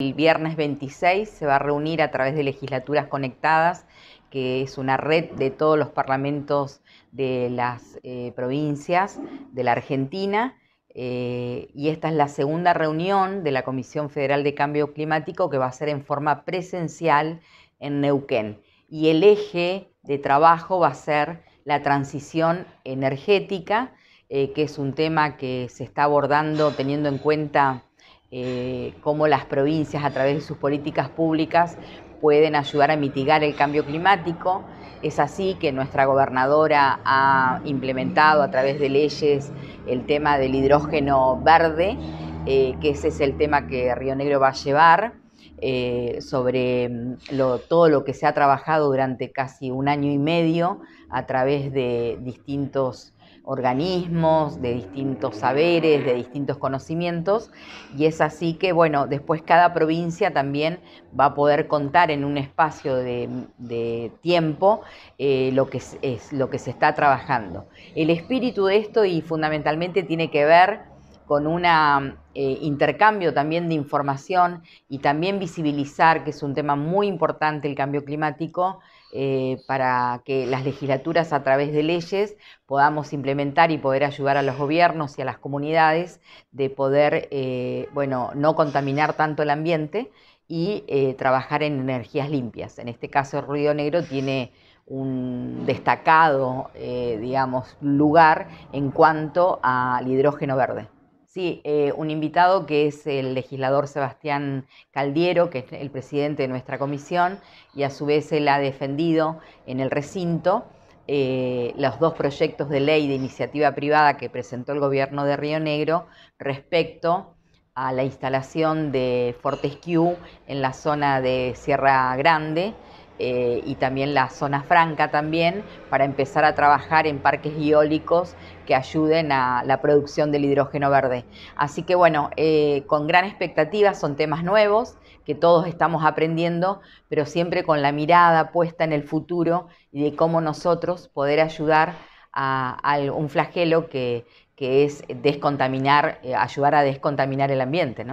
El viernes 26 se va a reunir a través de legislaturas conectadas, que es una red de todos los parlamentos de las eh, provincias de la Argentina. Eh, y esta es la segunda reunión de la Comisión Federal de Cambio Climático que va a ser en forma presencial en Neuquén. Y el eje de trabajo va a ser la transición energética, eh, que es un tema que se está abordando teniendo en cuenta eh, cómo las provincias a través de sus políticas públicas pueden ayudar a mitigar el cambio climático. Es así que nuestra gobernadora ha implementado a través de leyes el tema del hidrógeno verde, eh, que ese es el tema que Río Negro va a llevar. Eh, sobre mm, todo lo que se ha trabajado durante casi un año y medio a través de distintos organismos, de distintos saberes, de distintos conocimientos, y es así que, bueno, después cada provincia también va a poder contar en un espacio de, tiempo eh, lo, que es, lo que se está trabajando. El espíritu de esto y fundamentalmente tiene que ver con un eh, intercambio también de información y también visibilizar, que es un tema muy importante el cambio climático, eh, para que las legislaturas a través de leyes podamos implementar y poder ayudar a los gobiernos y a las comunidades de poder, eh, no contaminar tanto el ambiente y eh, trabajar en energías limpias. En este caso, el Río Negro tiene un destacado, lugar en cuanto al hidrógeno verde. Sí, eh, un invitado que es el legislador Sebastián Caldiero, que es el presidente de nuestra comisión, y a su vez él ha defendido en el recinto eh, los dos proyectos de ley de iniciativa privada que presentó el gobierno de Río Negro respecto a la instalación de Fortescue en la zona de Sierra Grande eh, y también la zona franca también, para empezar a trabajar en parques eólicos que ayuden a la producción del hidrógeno verde. Así que bueno, eh, con gran expectativa, son temas nuevos que todos estamos aprendiendo, pero siempre con la mirada puesta en el futuro y de cómo nosotros poder ayudar a, un flagelo que, es descontaminar, eh, ayudar a descontaminar el ambiente,